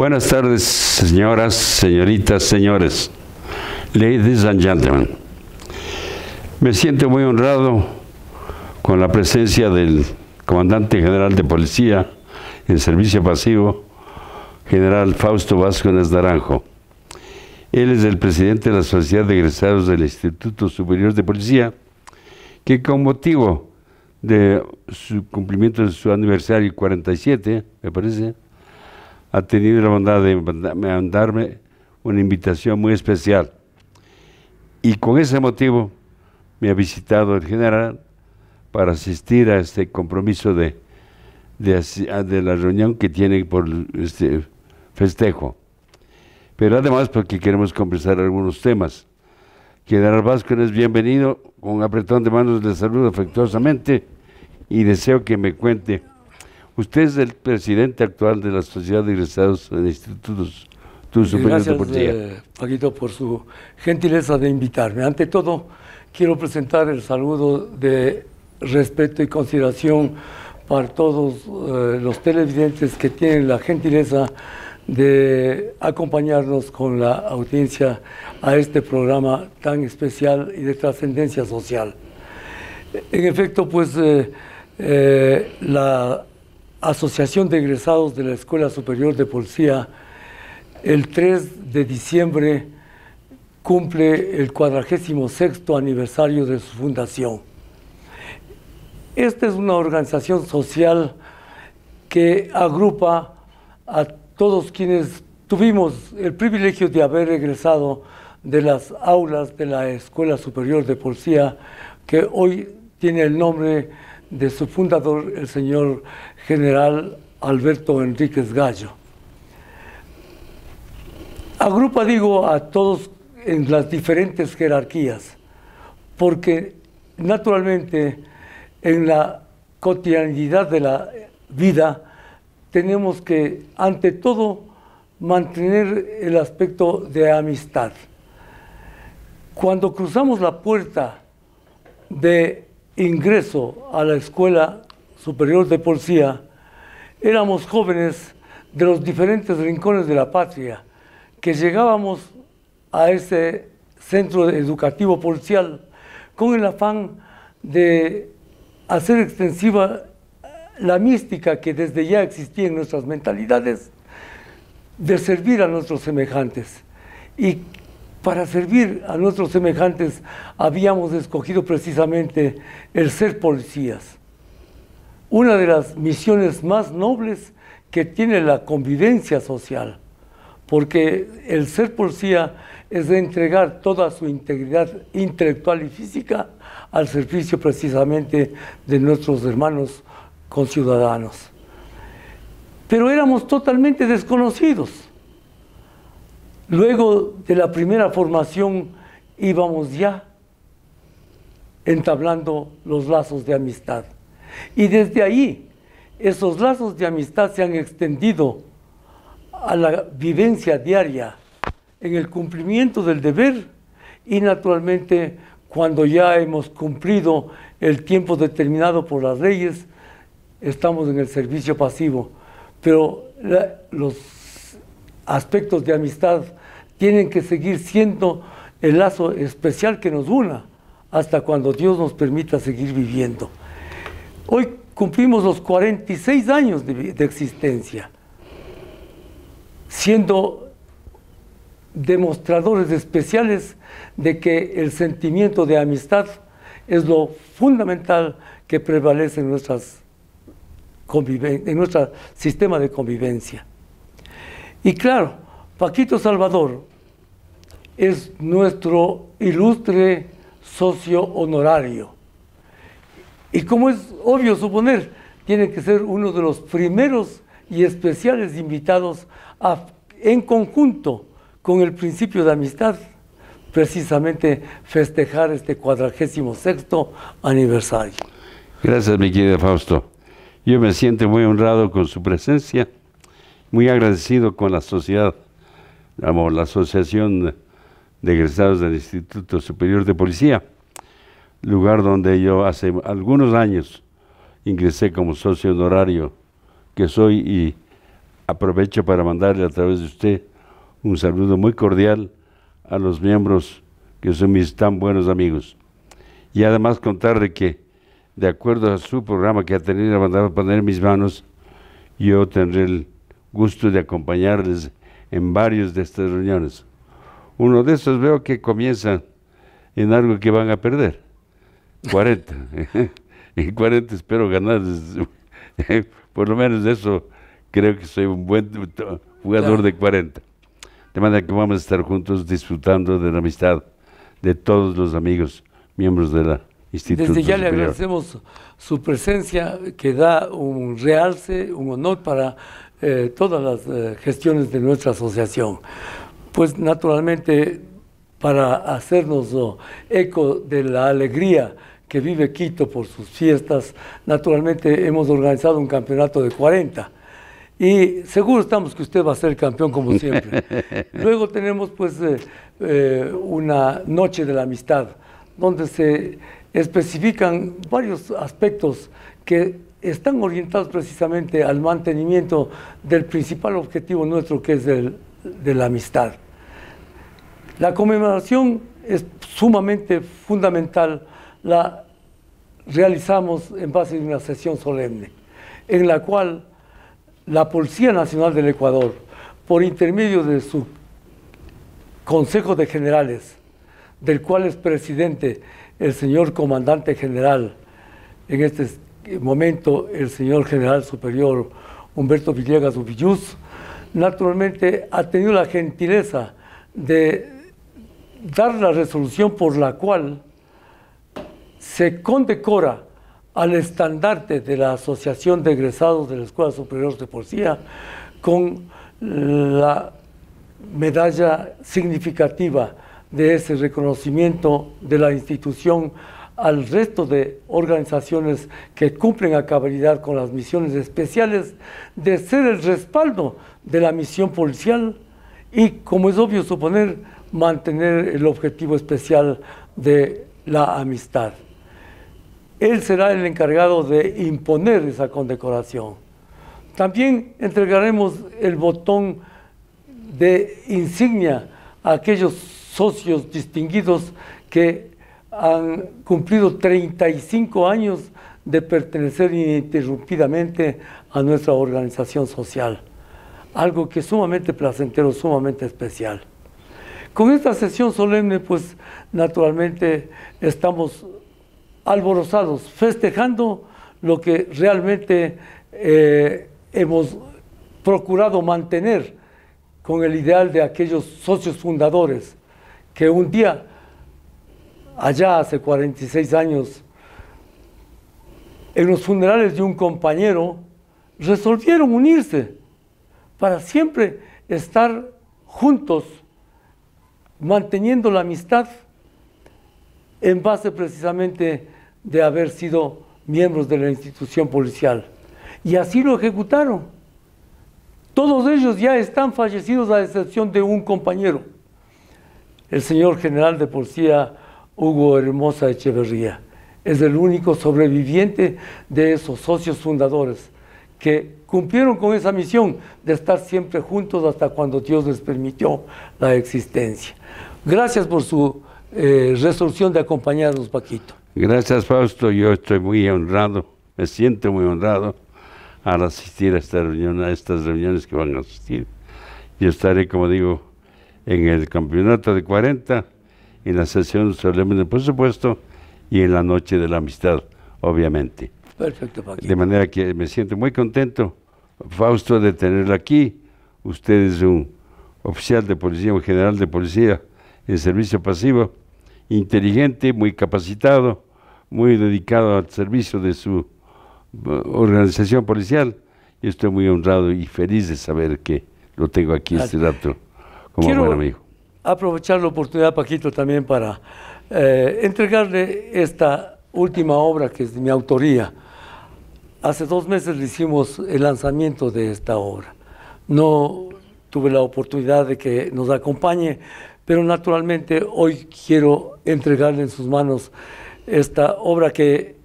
Buenas tardes, señoras, señoritas, señores, ladies and gentlemen. Me siento muy honrado con la presencia del comandante general de policía en servicio pasivo, general Fausto Vázquez Naranjo. Él es el presidente de la Sociedad de Egresados del Instituto Superior de Policía, que con motivo de su cumplimiento de su aniversario 47, me parece, ha tenido la bondad de mandarme una invitación muy especial. Y con ese motivo me ha visitado el general para asistir a este compromiso de, de, ah, la reunión que tiene por este festejo. Pero además porque queremos conversar algunos temas. General Vázquez, bienvenido. Con apretón de manos le saludo afectuosamente y deseo que me cuente Usted es el presidente actual de la Sociedad de Egresados de Institutos Superiores de Gracias, eh, Paquito, por su gentileza de invitarme. Ante todo, quiero presentar el saludo de respeto y consideración para todos eh, los televidentes que tienen la gentileza de acompañarnos con la audiencia a este programa tan especial y de trascendencia social. En efecto, pues eh, la Asociación de Egresados de la Escuela Superior de Policía, el 3 de diciembre cumple el 46 aniversario de su fundación. Esta es una organización social que agrupa a todos quienes tuvimos el privilegio de haber egresado de las aulas de la Escuela Superior de Policía, que hoy tiene el nombre de su fundador, el señor general Alberto Enríquez Gallo. Agrupa, digo, a todos en las diferentes jerarquías, porque naturalmente en la cotidianidad de la vida tenemos que, ante todo, mantener el aspecto de amistad. Cuando cruzamos la puerta de ingreso a la Escuela Superior de Policía, éramos jóvenes de los diferentes rincones de la patria que llegábamos a ese centro educativo policial con el afán de hacer extensiva la mística que desde ya existía en nuestras mentalidades de servir a nuestros semejantes. Y para servir a nuestros semejantes habíamos escogido precisamente el ser policías. Una de las misiones más nobles que tiene la convivencia social, porque el ser policía es de entregar toda su integridad intelectual y física al servicio precisamente de nuestros hermanos conciudadanos. Pero éramos totalmente desconocidos Luego de la primera formación íbamos ya entablando los lazos de amistad. Y desde ahí, esos lazos de amistad se han extendido a la vivencia diaria, en el cumplimiento del deber y naturalmente cuando ya hemos cumplido el tiempo determinado por las leyes, estamos en el servicio pasivo. Pero los aspectos de amistad tienen que seguir siendo el lazo especial que nos una hasta cuando Dios nos permita seguir viviendo. Hoy cumplimos los 46 años de, existencia, siendo demostradores especiales de que el sentimiento de amistad es lo fundamental que prevalece en, nuestras en nuestro sistema de convivencia. Y claro, Paquito Salvador es nuestro ilustre socio honorario. Y como es obvio suponer, tiene que ser uno de los primeros y especiales invitados en conjunto con el principio de amistad, precisamente festejar este cuadragésimo sexto aniversario. Gracias, mi querido Fausto. Yo me siento muy honrado con su presencia, muy agradecido con la sociedad la Asociación de Egresados del Instituto Superior de Policía, lugar donde yo hace algunos años ingresé como socio honorario que soy y aprovecho para mandarle a través de usted un saludo muy cordial a los miembros que son mis tan buenos amigos. Y además contarle que, de acuerdo a su programa que ha tenido de poner en mis manos, yo tendré el gusto de acompañarles en varios de estas reuniones. Uno de esos veo que comienza en algo que van a perder. 40. en 40 espero ganar. Por lo menos de eso creo que soy un buen jugador de 40. De manera que vamos a estar juntos disfrutando de la amistad de todos los amigos, miembros de la institución. Desde ya le agradecemos su presencia que da un realce, un honor para eh, todas las eh, gestiones de nuestra asociación. Pues naturalmente para hacernos eco de la alegría que vive Quito por sus fiestas, naturalmente hemos organizado un campeonato de 40. Y seguro estamos que usted va a ser campeón como siempre. Luego tenemos pues eh, una noche de la amistad, donde se especifican varios aspectos que están orientados precisamente al mantenimiento del principal objetivo nuestro que es el, de la amistad. La conmemoración es sumamente fundamental, la realizamos en base a una sesión solemne, en la cual la Policía Nacional del Ecuador, por intermedio de su Consejo de Generales, del cual es presidente el señor comandante general en este eh, momento el señor general superior Humberto Villegas Uvilluz, naturalmente ha tenido la gentileza de dar la resolución por la cual se condecora al estandarte de la Asociación de Egresados de la Escuela Superior de Policía con la medalla significativa de ese reconocimiento de la institución al resto de organizaciones que cumplen a cabalidad con las misiones especiales de ser el respaldo de la misión policial y, como es obvio suponer, mantener el objetivo especial de la amistad. Él será el encargado de imponer esa condecoración. También entregaremos el botón de insignia a aquellos socios distinguidos que han cumplido 35 años de pertenecer ininterrumpidamente a nuestra organización social, algo que es sumamente placentero, sumamente especial. Con esta sesión solemne, pues naturalmente estamos alborozados, festejando lo que realmente eh, hemos procurado mantener con el ideal de aquellos socios fundadores que un día allá hace 46 años, en los funerales de un compañero, resolvieron unirse para siempre estar juntos, manteniendo la amistad en base precisamente de haber sido miembros de la institución policial. Y así lo ejecutaron. Todos ellos ya están fallecidos a excepción de un compañero, el señor general de policía Hugo Hermosa Echeverría. Es el único sobreviviente de esos socios fundadores que cumplieron con esa misión de estar siempre juntos hasta cuando Dios les permitió la existencia. Gracias por su eh, resolución de acompañarnos, Paquito. Gracias, Fausto. Yo estoy muy honrado, me siento muy honrado al asistir a esta reunión, a estas reuniones que van a asistir. Yo estaré, como digo, en el campeonato de 40 en la sesión solemne del presupuesto y en la noche de la amistad, obviamente. Perfecto, De manera que me siento muy contento, Fausto, de tenerla aquí. Usted es un oficial de policía, un general de policía en servicio pasivo, inteligente, muy capacitado, muy dedicado al servicio de su uh, organización policial. Y estoy muy honrado y feliz de saber que lo tengo aquí este rato como buen amigo aprovechar la oportunidad, Paquito, también para eh, entregarle esta última obra que es de mi autoría. Hace dos meses le hicimos el lanzamiento de esta obra. No tuve la oportunidad de que nos acompañe, pero naturalmente hoy quiero entregarle en sus manos esta obra que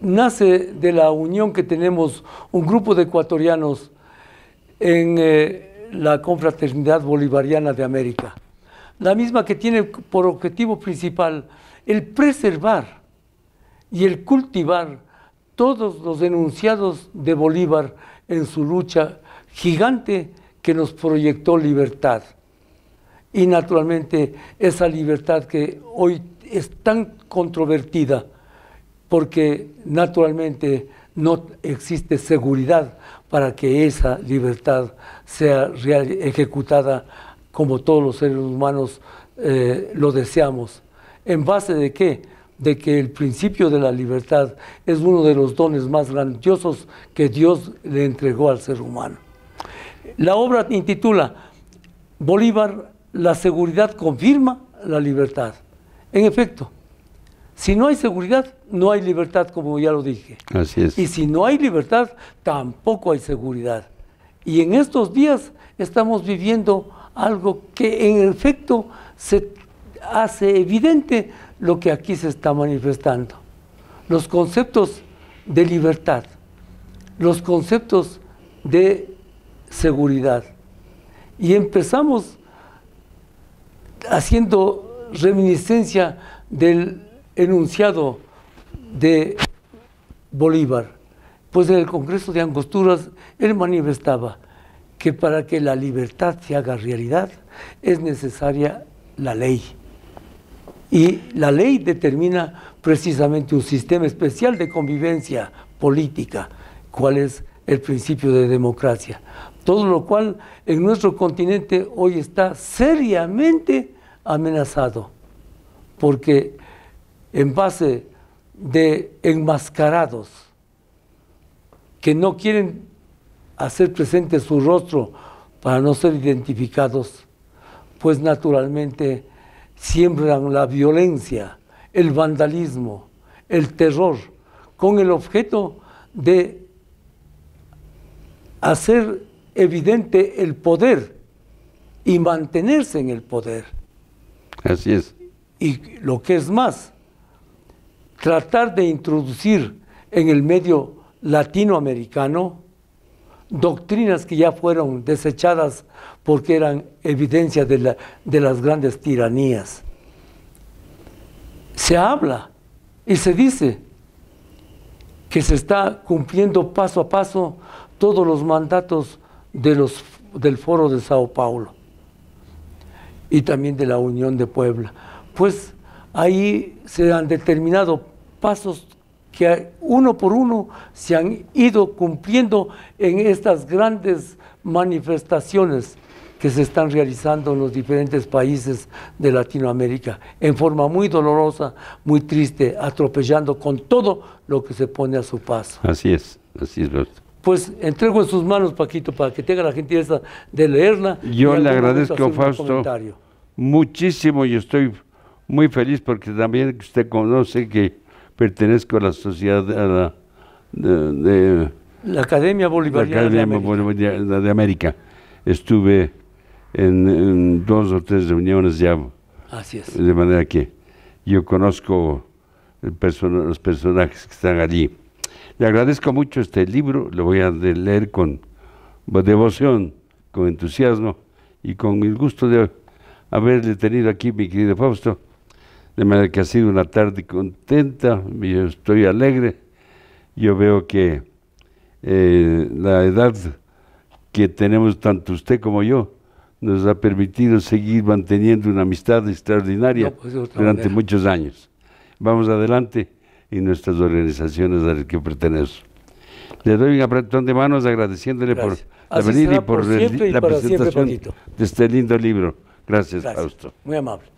nace de la unión que tenemos un grupo de ecuatorianos en eh, la confraternidad bolivariana de América la misma que tiene por objetivo principal el preservar y el cultivar todos los enunciados de Bolívar en su lucha gigante que nos proyectó libertad. Y naturalmente esa libertad que hoy es tan controvertida, porque naturalmente no existe seguridad para que esa libertad sea ejecutada como todos los seres humanos eh, lo deseamos. ¿En base de qué? De que el principio de la libertad es uno de los dones más grandiosos que Dios le entregó al ser humano. La obra intitula Bolívar, la seguridad confirma la libertad. En efecto, si no hay seguridad, no hay libertad, como ya lo dije. Así es. Y si no hay libertad, tampoco hay seguridad. Y en estos días estamos viviendo algo que en efecto se hace evidente lo que aquí se está manifestando. Los conceptos de libertad, los conceptos de seguridad. Y empezamos haciendo reminiscencia del enunciado de Bolívar, pues en el Congreso de Angosturas él manifestaba que para que la libertad se haga realidad es necesaria la ley. Y la ley determina precisamente un sistema especial de convivencia política, cuál es el principio de democracia. Todo lo cual en nuestro continente hoy está seriamente amenazado, porque en base de enmascarados que no quieren hacer presente su rostro para no ser identificados, pues naturalmente siembran la violencia, el vandalismo, el terror, con el objeto de hacer evidente el poder y mantenerse en el poder. Así es. Y lo que es más, tratar de introducir en el medio latinoamericano doctrinas que ya fueron desechadas porque eran evidencia de, las grandes tiranías. Se habla y se dice que se está cumpliendo paso a paso todos los mandatos de los, del Foro de Sao Paulo y también de la Unión de Puebla. Pues ahí se han determinado pasos que uno por uno se han ido cumpliendo en estas grandes manifestaciones que se están realizando en los diferentes países de Latinoamérica, en forma muy dolorosa, muy triste, atropellando con todo lo que se pone a su paso. Así es, así es, Pues entrego en sus manos, Paquito, para que tenga la gentileza de leerla. Yo le agradezco, Fausto, muchísimo y estoy muy feliz porque también usted conoce que pertenezco a la sociedad de, la Academia Bolivariana, de, América. Estuve en, dos o tres reuniones ya. Así es. De manera que yo conozco los personajes que están allí. Le agradezco mucho este libro, lo voy a leer con devoción, con entusiasmo y con el gusto de haberle tenido aquí, mi querido Fausto de manera que ha sido una tarde contenta, yo estoy alegre. Yo veo que eh, la edad que tenemos tanto usted como yo nos ha permitido seguir manteniendo una amistad extraordinaria pues, durante muchos años. Vamos adelante y nuestras organizaciones a las que pertenezco. Le doy un apretón de manos agradeciéndole por venir y por, la presentación de este lindo libro. Gracias, Gracias. Muy amable.